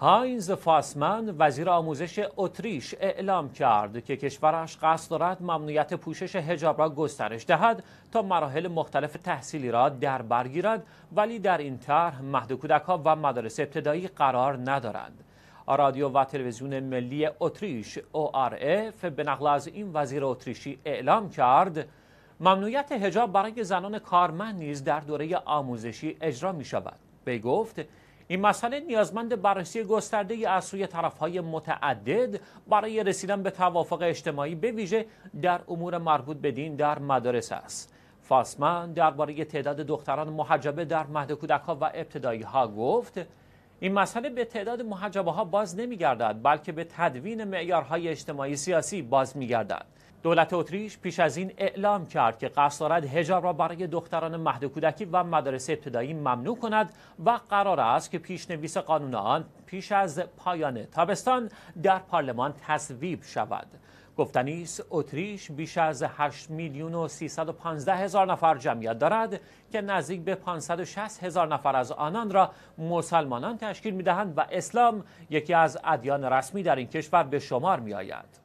هاینز فاسمن وزیر آموزش اتریش اعلام کرد که کشورش قصد دارد ممنوعیت پوشش هجاب را گسترش دهد تا مراحل مختلف تحصیلی را در برگیرد ولی در این طرح مهد کودک ها و مدارس ابتدایی قرار ندارند رادیو و تلویزیون ملی اتریش ORF به نقل از این وزیر اتریشی اعلام کرد ممنوعیت هجاب برای زنان کارمند نیز در دوره آموزشی اجرا می شود. به گفت این مسئله نیازمند بررسی گسترده از سوی طرفهای متعدد برای رسیدن به توافق اجتماعی به ویژه در امور مربوط به دین در مدارس است فاسمن درباره تعداد دختران محجبه در مهد کودکها و ابتدایی ها گفت این مسئله به تعداد محجبه ها باز گردد بلکه به تدوین معیارهای اجتماعی سیاسی باز گردد. دولت اتریش پیش از این اعلام کرد که قصد دارد هجاب را برای دختران مهد کودکی و مدارس ابتدایی ممنوع کند و قرار است که پیشنویس قانون آن پیش از پایان تابستان در پارلمان تصویب شود گفتنی است اتریش بیش از 8 میلیون و 315 هزار نفر جمعیت دارد که نزدیک به 560 هزار نفر از آنان را مسلمانان تشکیل میدهند و اسلام یکی از ادیان رسمی در این کشور به شمار میآید.